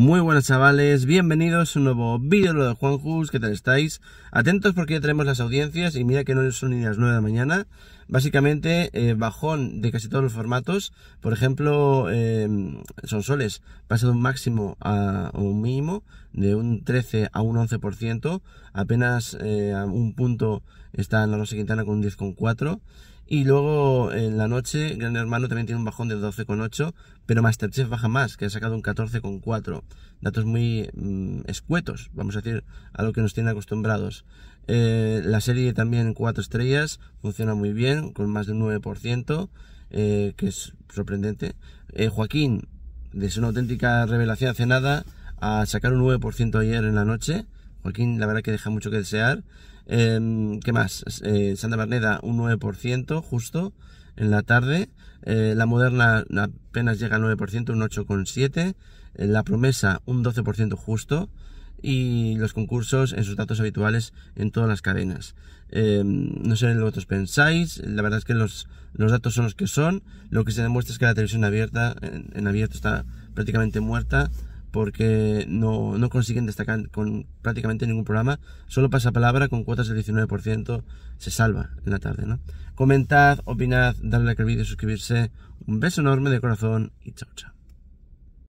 Muy buenas chavales, bienvenidos a un nuevo vídeo de Juan Juanjus, ¿qué tal estáis? Atentos porque ya tenemos las audiencias y mira que no son ni las 9 de la mañana. Básicamente, eh, bajón de casi todos los formatos. Por ejemplo, eh, son soles, pasa de un máximo a, un mínimo, de un 13 a un 11%. Apenas eh, a un punto está en la Rosa Quintana con un 10,4%. Y luego en la noche, Gran Hermano también tiene un bajón de 12,8, pero Masterchef baja más, que ha sacado un 14,4. Datos muy mm, escuetos, vamos a decir, a lo que nos tienen acostumbrados. Eh, la serie también 4 estrellas, funciona muy bien, con más de un 9%, eh, que es sorprendente. Eh, Joaquín, de una auténtica revelación hace nada, a sacar un 9% ayer en la noche. Joaquín, la verdad que deja mucho que desear. Em, ¿Qué más? Eh, Santa Berneda un 9% justo en la tarde. Eh, la Moderna apenas llega al 9%, un 8,7%. Eh, la Promesa un 12% justo. Y los concursos en sus datos habituales en todas las cadenas. Em, no sé lo que vosotros pensáis. La verdad es que los, datos son los que son. Lo que se demuestra es que la televisión abierta, en, en abierto está prácticamente muerta porque no, consiguen destacar con prácticamente ningún programa. Solo pasa palabra con cuotas del 19%, se salva en la tarde, ¿no? Comentad, opinad, darle like al vídeo, suscribirse. Un beso enorme de corazón y chao, chao.